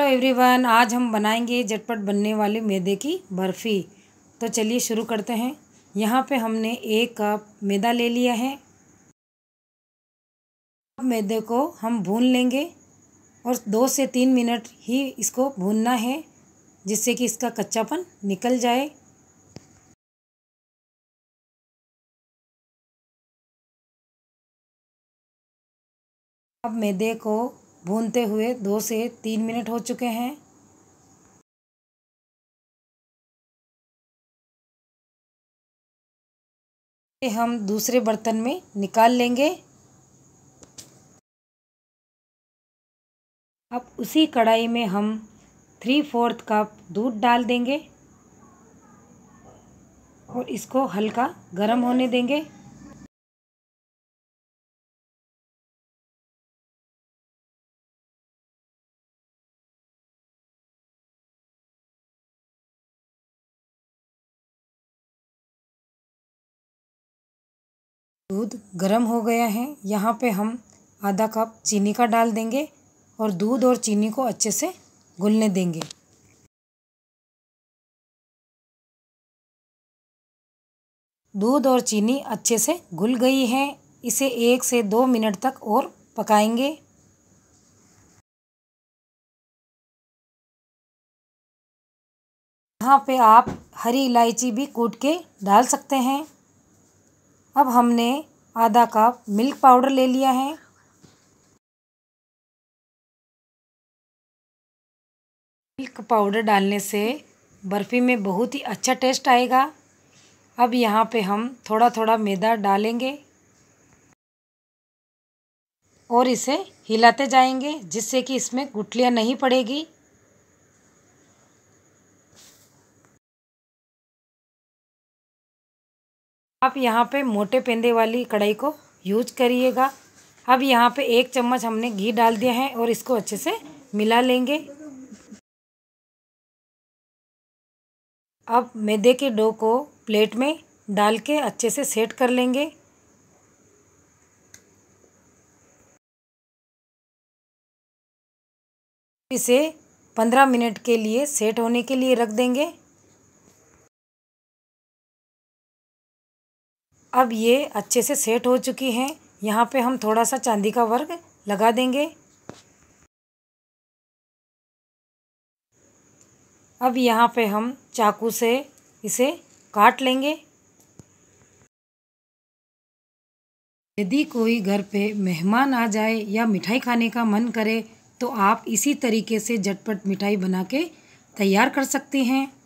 hello everyone आज हम बनाएंगे झटपट बनने वाले मैदे की बर्फ़ी तो चलिए शुरू करते हैं यहाँ पे हमने एक कप मैदा ले लिया है अब मैदे को हम भून लेंगे और दो से तीन मिनट ही इसको भूनना है जिससे कि इसका कच्चापन निकल जाए अब मैदे को भूनते हुए दो से तीन मिनट हो चुके हैं हम दूसरे बर्तन में निकाल लेंगे अब उसी कढ़ाई में हम थ्री फोर्थ कप दूध डाल देंगे और इसको हल्का गर्म होने देंगे दूध गर्म हो गया है यहाँ पे हम आधा कप चीनी का डाल देंगे और दूध और चीनी को अच्छे से घुलने देंगे दूध और चीनी अच्छे से घुल गई है इसे एक से दो मिनट तक और पकाएंगे यहाँ पे आप हरी इलायची भी कूट के डाल सकते हैं अब हमने आधा कप मिल्क पाउडर ले लिया है मिल्क पाउडर डालने से बर्फ़ी में बहुत ही अच्छा टेस्ट आएगा अब यहाँ पे हम थोड़ा थोड़ा मैदा डालेंगे और इसे हिलाते जाएंगे जिससे कि इसमें गुठलियाँ नहीं पड़ेगी आप यहाँ पे मोटे पेंदे वाली कढ़ाई को यूज करिएगा अब यहाँ पे एक चम्मच हमने घी डाल दिया है और इसको अच्छे से मिला लेंगे अब मैदे के डो को प्लेट में डाल के अच्छे से सेट कर लेंगे इसे पंद्रह मिनट के लिए सेट होने के लिए रख देंगे अब ये अच्छे से सेट हो चुकी हैं यहाँ पे हम थोड़ा सा चांदी का वर्क लगा देंगे अब यहाँ पे हम चाकू से इसे काट लेंगे यदि कोई घर पे मेहमान आ जाए या मिठाई खाने का मन करे तो आप इसी तरीके से झटपट मिठाई बना के तैयार कर सकते हैं